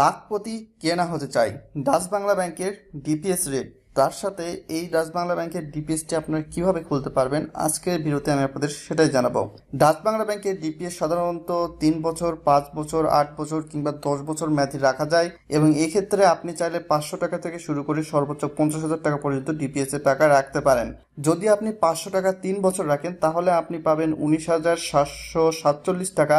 লাখপতি কেনা হতে চাই ডাচ বাংলা ব্যাংকের ডিপিএস রেট তার সাথে এই ডাচ বাংলা ব্যাংকের ডিপিএসটি আপনারা কিভাবে খুলতে পারবেন আজকের ভিডিওতে আমি আপনাদের সেটাই জানাবো ডাচ বাংলা ব্যাংকের ডিপিএস সাধারণত তিন বছর পাঁচ বছর আট বছর কিংবা দশ বছর মেয়াদি রাখা যায় এবং এক্ষেত্রে আপনি চাইলে পাঁচশো টাকা থেকে শুরু করে সর্বোচ্চ পঞ্চাশ হাজার টাকা পর্যন্ত ডিপিএস এ টাকা রাখতে পারেন যদি আপনি পাঁচশো টাকা তিন বছর রাখেন তাহলে আপনি পাবেন উনিশ হাজার সাতশো সাতচল্লিশ টাকা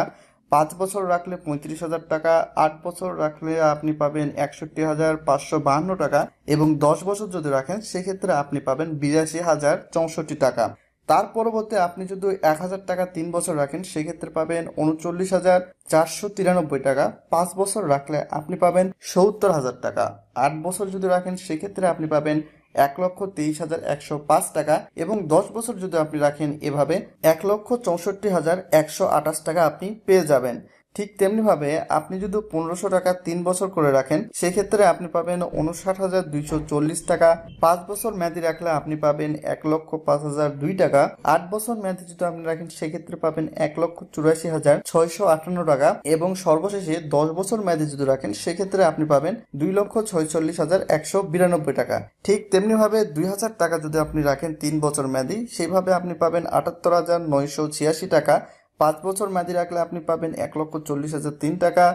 পাঁচ বছর রাখলে পঁয়ত্রিশ হাজার টাকা আট বছর রাখলে আপনি পাবেন একষট্টি হাজার পাঁচশো বাহান্ন টাকা এবং দশ বছর যদি রাখেন সেক্ষেত্রে আপনি পাবেন বিরাশি হাজার চৌষট্টি টাকা তার পরবর্তী আপনি যদি এক হাজার টাকা তিন বছর রাখেন সেক্ষেত্রে পাবেন উনচল্লিশ হাজার চারশো তিরানব্বই টাকা পাঁচ বছর রাখলে আপনি পাবেন সত্তর হাজার টাকা আট বছর যদি রাখেন সেক্ষেত্রে আপনি পাবেন এক লক্ষ তেইশ হাজার একশো পাঁচ টাকা এবং দশ বছর যদি আপনি রাখেন এভাবে এক লক্ষ চৌষট্টি হাজার একশো আঠাশ টাকা আপনি পেয়ে যাবেন ঠিক তেমনিভাবে আপনি যদি পনেরোশো টাকা তিন বছর করে রাখেন সেক্ষেত্রে আপনি পাবেন উনষাট হাজার দুইশো চল্লিশ টাকা পাঁচ বছর মেয়াদি রাখলে আপনি পাবেন এক লক্ষ পাঁচ হাজার দুই টাকা আট বছর মেয়াদি যদি আপনি রাখেন সেক্ষেত্রে পাবেন এক লক্ষ চুরাশি হাজার ছয়শো আটান্ন টাকা এবং সর্বশেষে দশ বছর মেয়াদি যদি রাখেন সেক্ষেত্রে আপনি পাবেন দুই লক্ষ ছয়চল্লিশ হাজার একশো বিরানব্বই টাকা ঠিক তেমনিভাবে দুই হাজার টাকা যদি আপনি রাখেন তিন বছর মেয়াদি সেইভাবে আপনি পাবেন আটাত্তর হাজার নয়শো ছিয়াশি টাকা পাঁচ বছর মেয়াদি রাখলে আপনি পাবেন এক লক্ষ চল্লিশ হাজার তিন টাকা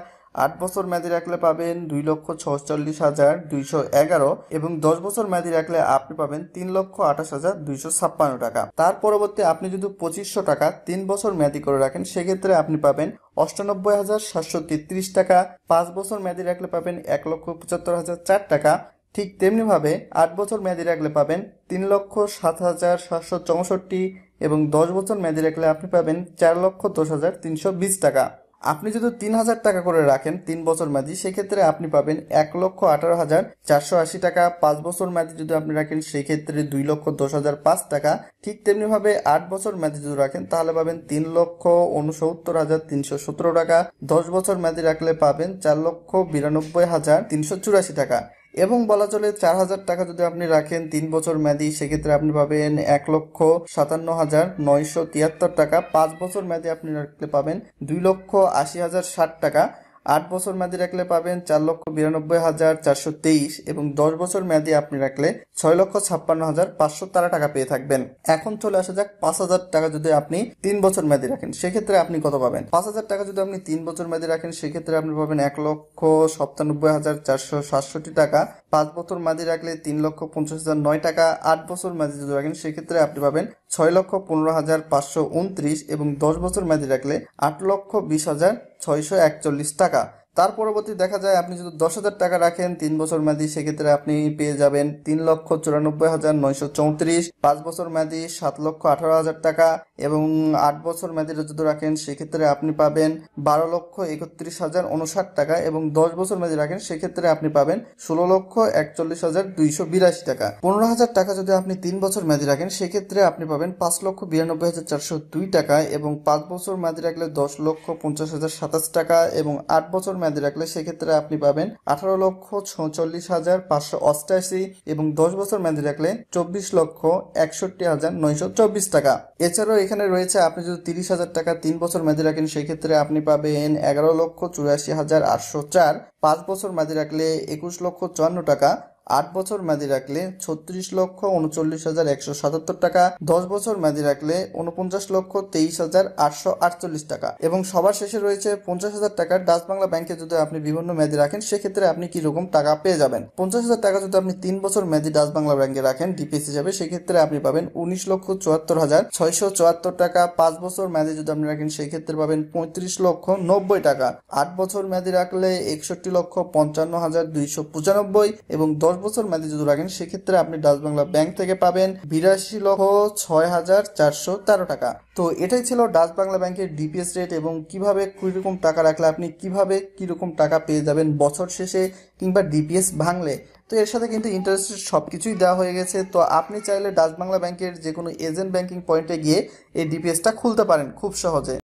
আট বছর মেয়াদি রাখলে পাবেন দুই লক্ষ ছচল্লিশ হাজার দুইশো এগারো এবং দশ বছর মেয়াদি রাখলে আপনি পাবেন তিন লক্ষ আঠাশ হাজার দুইশো ছাপ্পান্ন টাকা তার পরবর্তী আপনি যদি পঁচিশশো টাকা তিন বছর মেয়াদি করে রাখেন সেক্ষেত্রে আপনি পাবেন অষ্টানব্বই হাজার সাতশো তেত্রিশ টাকা পাঁচ বছর মেয়াদি রাখলে পাবেন এক লক্ষ পঁচাত্তর হাজার চার টাকা ঠিক তেমনিভাবে আট বছর মেয়াদি রাখলে পাবেন তিন লক্ষ সাত হাজার সাতশো চৌষট্টি এবং দশ বছর মেয়াদি রাখলে আপনি পাবেন চার লক্ষ দশ হাজার তিনশো বিশ টাকা আপনি যদি তিন হাজার টাকা করে রাখেন তিন বছর মেয়াদি সেক্ষেত্রে আপনি পাবেন এক লক্ষ আঠারো হাজার চারশো আশি টাকা পাঁচ বছর মেয়াদি যদি আপনি রাখেন সেক্ষেত্রে দুই লক্ষ দশ হাজার পাঁচ টাকা ঠিক তেমনিভাবে আট বছর মেয়াদি যদি রাখেন তাহলে পাবেন তিন লক্ষ উনসত্তর হাজার তিনশো সতেরো টাকা দশ বছর মেয়াদি রাখলে পাবেন চার লক্ষ বিরানব্বই হাজার তিনশো চুরাশি টাকা এবং বলা চলে চার হাজার টাকা যদি আপনি রাখেন তিন বছর মেয়াদি সেক্ষেত্রে আপনি পাবেন এক লক্ষ সাতান্ন হাজার নয়শো তিয়াত্তর টাকা পাঁচ বছর মেয়াদি আপনি রাখতে পাবেন দুই লক্ষ আশি হাজার ষাট টাকা আট বছর মেয়াদি রাখলে পাবেন চার লক্ষ বিরানব্বই হাজার চারশো তেইশ এবং দশ বছর মেয়াদি আপনি রাখলে ছয় লক্ষ ছাপ্পান্ন হাজার পাঁচশো তারা টাকা পেয়ে থাকবেন এখন চলে আসা যাক পাঁচ হাজার টাকা যদি আপনি তিন বছর মেয়াদি রাখেন সেক্ষেত্রে আপনি কত পাবেন পাঁচ হাজার টাকা যদি আপনি তিন বছর মেয়াদি রাখেন সেক্ষেত্রে আপনি পাবেন এক লক্ষ সপ্তানব্বই হাজার চারশো সাতষট্টি টাকা পাঁচ বছর মেয়াদি রাখলে তিন লক্ষ পঞ্চাশ হাজার নয় টাকা আট বছর মেয়াদি যদি রাখেন সেক্ষেত্রে আপনি পাবেন ছয় লক্ষ পনেরো হাজার পাঁচশো উনত্রিশ এবং দশ বছর মেয়াদি রাখলে আট লক্ষ বিশ হাজার ছয়শো একচল্লিশ টাকা তার পরবর্তী দেখা যায় আপনি যদি দশ হাজার টাকা রাখেন তিন বছর মেয়াদি সেক্ষেত্রে আপনি পেয়ে যাবেন তিন লক্ষ চুরানব্বই হাজার নয়শো চৌত্রিশ পাঁচ বছর মেয়াদি সাত লক্ষ আঠারো হাজার টাকা এবং আট বছর মেয়াদি যদি রাখেন সেক্ষেত্রে আপনি পাবেন বারো লক্ষ একত্রিশ হাজার উনষাট টাকা এবং দশ বছর মেয়াদি রাখেন সেক্ষেত্রে আপনি পাবেন ষোলো লক্ষ একচল্লিশ হাজার দুইশো বিরাশি টাকা পনেরো হাজার টাকা যদি আপনি তিন বছর মেয়াদি রাখেন সেক্ষেত্রে আপনি পাবেন পাঁচ লক্ষ বিরানব্বই হাজার চারশো দুই টাকা এবং পাঁচ বছর মেয়াদি রাখলে দশ লক্ষ পঞ্চাশ হাজার সাতাশ টাকা এবং আট বছর মেয়াদি রাখলে সেক্ষেত্রে আপনি পাবেন আঠারো লক্ষ ছচল্লিশ হাজার পাঁচশো অষ্টাশি এবং দশ বছর মেয়াদি রাখলে চব্বিশ লক্ষ একষট্টি হাজার নয়শো চব্বিশ টাকা এছাড়াও এখানে রয়েছে আপনি যদি তিরিশ হাজার টাকা তিন বছর মেয়াদি রাখেন সেক্ষেত্রে আপনি পাবেন এগারো লক্ষ চুরাশি হাজার আটশো চার পাঁচ বছর মেয়াদি রাখলে একুশ লক্ষ চুয়ান্ন টাকা আট বছর মেয়াদি রাখলে ছত্রিশ লক্ষ উনচল্লিশ হাজার একশো সাতাত্তর টাকা দশ বছর মেয়াদি রাখলে উনপঞ্চাশ লক্ষ তেইশ হাজার আটশো আটচল্লিশ টাকা এবং সবার শেষে রয়েছে পঞ্চাশ হাজার টাকার ডাচ বাংলা ব্যাংকে যদি আপনি বিভিন্ন মেয়াদি রাখেন সেক্ষেত্রে আপনি কি রকম টাকা পেয়ে যাবেন পঞ্চাশ হাজার টাকা যদি আপনি তিন বছর মেয়াদি ডাচ বাংলা ব্যাংকে রাখেন ডিপিএস হিসাবে সেক্ষেত্রে আপনি পাবেন উনিশ লক্ষ চুয়াত্তর হাজার ছয়শো চুয়াত্তর টাকা পাঁচ বছর মেয়াদি যদি আপনি রাখেন সেক্ষেত্রে পাবেন পঁয়ত্রিশ লক্ষ নব্বই টাকা আট বছর মেয়াদি রাখলে একষট্টি লক্ষ পঞ্চান্ন হাজার দুইশো পঁচানব্বই এবং দশ দশ বছর মেয়াদি যদি রাখেন সেক্ষেত্রে আপনি ডাচ বাংলা ব্যাংক থেকে পাবেন বিরাশি লক্ষ ছয় হাজার চারশো তেরো টাকা তো এটাই ছিল ডাচ বাংলা ব্যাংকের ডিপিএস রেট এবং কিভাবে কীরকম টাকা রাখলে আপনি কিভাবে কীরকম টাকা পেয়ে যাবেন বছর শেষে কিংবা ডিপিএস ভাঙলে তো এর সাথে কিন্তু ইন্টারেস্টের সব কিছুই দেওয়া হয়ে গেছে তো আপনি চাইলে ডাচ বাংলা ব্যাংকের যে কোনো এজেন্ট ব্যাংকিং পয়েন্টে গিয়ে এই ডিপিএসটা খুলতে পারেন খুব সহজে